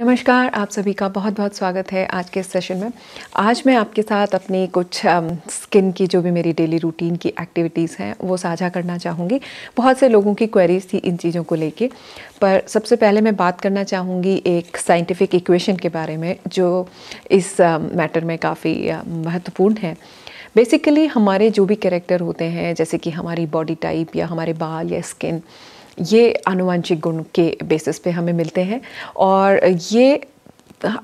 नमस्कार आप सभी का बहुत बहुत स्वागत है आज के सेशन में आज मैं आपके साथ अपनी कुछ स्किन की जो भी मेरी डेली रूटीन की एक्टिविटीज़ हैं वो साझा करना चाहूँगी बहुत से लोगों की क्वेरीज थी इन चीज़ों को लेके पर सबसे पहले मैं बात करना चाहूँगी एक साइंटिफिक इक्वेशन के बारे में जो इस मैटर में काफ़ी महत्वपूर्ण है बेसिकली हमारे जो भी कैरेक्टर होते हैं जैसे कि हमारी बॉडी टाइप या हमारे बाल या स्किन ये आनुवंशिक गुण के बेसिस पे हमें मिलते हैं और ये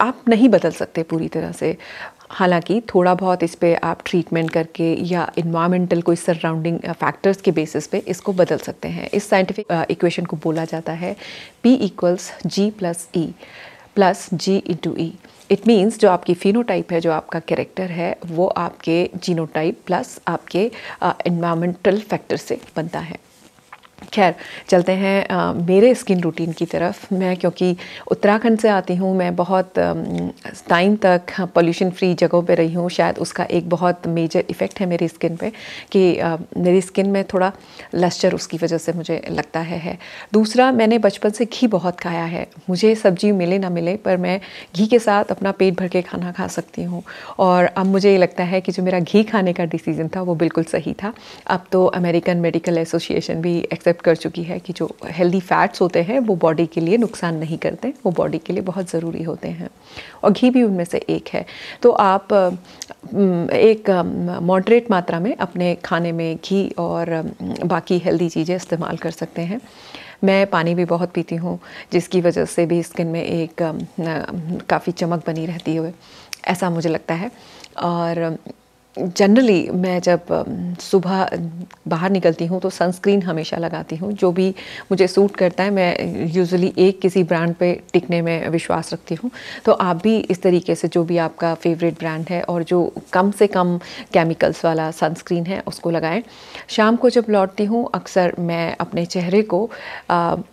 आप नहीं बदल सकते पूरी तरह से हालांकि थोड़ा बहुत इस पर आप ट्रीटमेंट करके या इन्वामेंटल कोई सराउंडिंग फैक्टर्स के बेसिस पे इसको बदल सकते हैं इस साइंटिफिक इक्वेशन uh, को बोला जाता है P equals G plus E plus G into E it means जो आपकी फिनोटाइप है जो आपका कैरेक्टर है वो आपके जीनोटाइप प्लस आपके इन्वामेंटल uh, फैक्टर से बनता है खैर चलते हैं आ, मेरे स्किन रूटीन की तरफ मैं क्योंकि उत्तराखंड से आती हूँ मैं बहुत टाइम तक पोल्यूशन फ्री जगहों पे रही हूँ शायद उसका एक बहुत मेजर इफ़ेक्ट है मेरी स्किन पे कि आ, मेरी स्किन में थोड़ा लस्चर उसकी वजह से मुझे लगता है है दूसरा मैंने बचपन से घी बहुत खाया है मुझे सब्जी मिले ना मिले पर मैं घी के साथ अपना पेट भर के खाना खा सकती हूँ और अब मुझे ये लगता है कि जो मेरा घी खाने का डिसीज़न था वो बिल्कुल सही था अब तो अमेरिकन मेडिकल एसोसिएशन भी एक्सेप्ट कर चुकी है कि जो हेल्दी फैट्स होते हैं वो बॉडी के लिए नुकसान नहीं करते वो बॉडी के लिए बहुत ज़रूरी होते हैं और घी भी उनमें से एक है तो आप एक मॉडरेट मात्रा में अपने खाने में घी और बाकी हेल्दी चीज़ें इस्तेमाल कर सकते हैं मैं पानी भी बहुत पीती हूँ जिसकी वजह से भी स्किन में एक काफ़ी चमक बनी रहती है ऐसा मुझे लगता है और जनरली मैं जब सुबह बाहर निकलती हूँ तो सनस्क्रीन हमेशा लगाती हूँ जो भी मुझे सूट करता है मैं यूजुअली एक किसी ब्रांड पे टिकने में विश्वास रखती हूँ तो आप भी इस तरीके से जो भी आपका फेवरेट ब्रांड है और जो कम से कम केमिकल्स वाला सनस्क्रीन है उसको लगाएं शाम को जब लौटती हूँ अक्सर मैं अपने चेहरे को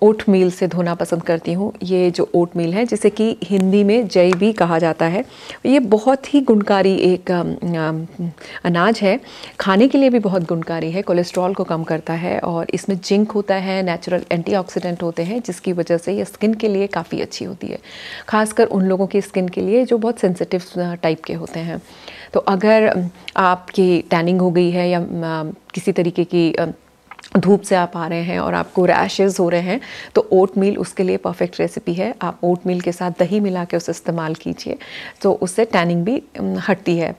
ओट मील से धोना पसंद करती हूँ ये जो ओट मील है जिसे कि हिंदी में जय भी कहा जाता है ये बहुत ही गुणकारी एक अनाज है खाने के लिए भी बहुत गुणकारी है कोलेस्ट्रॉल को कम करता है और इसमें जिंक होता है नेचुरल एंटीऑक्सीडेंट होते हैं जिसकी वजह से यह स्किन के लिए काफ़ी अच्छी होती है खासकर उन लोगों की स्किन के लिए जो बहुत सेंसिटिव टाइप के होते हैं तो अगर आपकी टैनिंग हो गई है या किसी तरीके की धूप से आप आ रहे हैं और आपको रैशेज़ हो रहे हैं तो ओट मील उसके लिए परफेक्ट रेसिपी है आप ओट मील के साथ दही मिला के उसे इस्तेमाल कीजिए तो उससे टैनिंग भी हटती है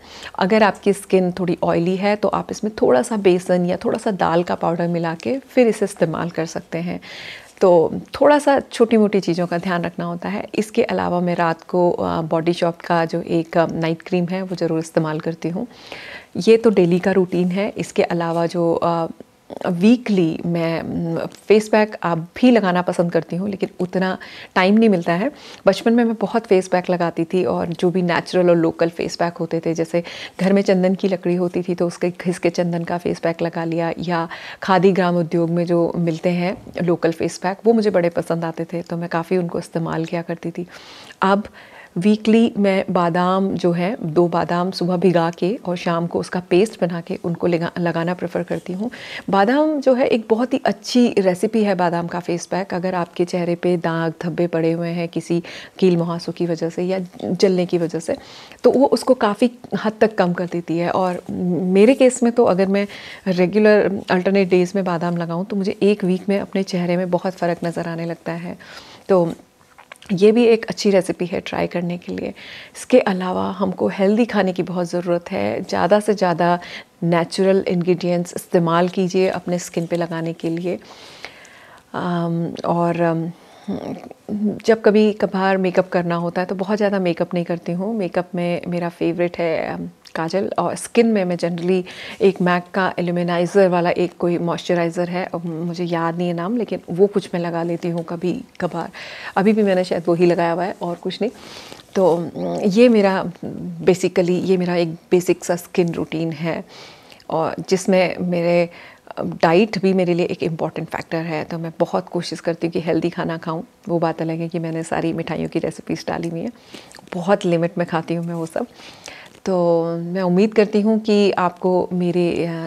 अगर आपकी स्किन थोड़ी ऑयली है तो आप इसमें थोड़ा सा बेसन या थोड़ा सा दाल का पाउडर मिला के फिर इसे इस्तेमाल कर सकते हैं तो थोड़ा सा छोटी मोटी चीज़ों का ध्यान रखना होता है इसके अलावा मैं रात को बॉडी शॉप का जो एक नाइट क्रीम है वो ज़रूर इस्तेमाल करती हूँ ये तो डेली का रूटीन है इसके अलावा जो वीकली मैं फेस पैक अब भी लगाना पसंद करती हूँ लेकिन उतना टाइम नहीं मिलता है बचपन में मैं बहुत फेस पैक लगाती थी और जो भी नेचुरल और लोकल फेस पैक होते थे जैसे घर में चंदन की लकड़ी होती थी तो उसके घिस के चंदन का फेस पैक लगा लिया या खादी ग्राम उद्योग में जो मिलते हैं लोकल फेस पैक वो मुझे बड़े पसंद आते थे तो मैं काफ़ी उनको इस्तेमाल किया करती थी अब वीकली मैं बादाम जो है दो बादाम सुबह भिगा के और शाम को उसका पेस्ट बना के उनको लगाना प्रेफर करती हूँ बादाम जो है एक बहुत ही अच्छी रेसिपी है बादाम का फेस पैक अगर आपके चेहरे पे दाग धब्बे पड़े हुए हैं किसी कील मुहासों की वजह से या जलने की वजह से तो वो उसको काफ़ी हद तक कम कर देती है और मेरे केस में तो अगर मैं रेगुलर अल्टरनेट डेज़ में बादाम लगाऊँ तो मुझे एक वीक में अपने चेहरे में बहुत फ़र्क नज़र आने लगता है तो ये भी एक अच्छी रेसिपी है ट्राई करने के लिए इसके अलावा हमको हेल्दी खाने की बहुत ज़रूरत है ज़्यादा से ज़्यादा नेचुरल इंग्रेडिएंट्स इस्तेमाल कीजिए अपने स्किन पे लगाने के लिए और जब कभी कभार मेकअप करना होता है तो बहुत ज़्यादा मेकअप नहीं करती हूँ मेकअप में मेरा फेवरेट है काजल और स्किन में मैं जनरली एक मैक का एल्यूमिनाइज़र वाला एक कोई मॉइस्चराइज़र है मुझे याद नहीं है नाम लेकिन वो कुछ मैं लगा लेती हूँ कभी कभार अभी भी मैंने शायद वही लगाया हुआ है और कुछ नहीं तो ये मेरा बेसिकली ये मेरा एक बेसिक सा स्किन रूटीन है और जिसमें मेरे डाइट भी मेरे लिए एक इम्पॉर्टेंट फैक्टर है तो मैं बहुत कोशिश करती हूँ कि हेल्दी खाना खाऊं वो बात अलग है कि मैंने सारी मिठाइयों की रेसिपीज़ डाली हुई हैं बहुत लिमिट में खाती हूँ मैं वो सब तो मैं उम्मीद करती हूँ कि आपको मेरे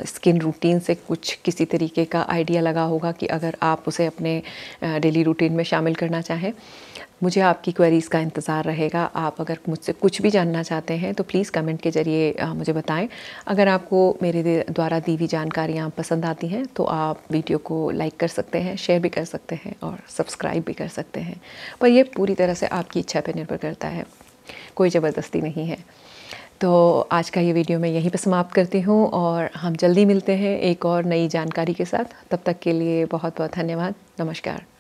स्किन रूटीन से कुछ किसी तरीके का आइडिया लगा होगा कि अगर आप उसे अपने डेली रूटीन में शामिल करना चाहें मुझे आपकी क्वेरीज़ का इंतज़ार रहेगा आप अगर मुझसे कुछ भी जानना चाहते हैं तो प्लीज़ कमेंट के ज़रिए मुझे बताएं अगर आपको मेरे द्वारा दी हुई जानकारियाँ पसंद आती हैं तो आप वीडियो को लाइक कर सकते हैं शेयर भी कर सकते हैं और सब्सक्राइब भी कर सकते हैं पर यह पूरी तरह से आपकी इच्छा पर निर्भर करता है कोई ज़बरदस्ती नहीं है तो आज का ये वीडियो मैं यहीं पर समाप्त करती हूँ और हम जल्दी मिलते हैं एक और नई जानकारी के साथ तब तक के लिए बहुत बहुत धन्यवाद नमस्कार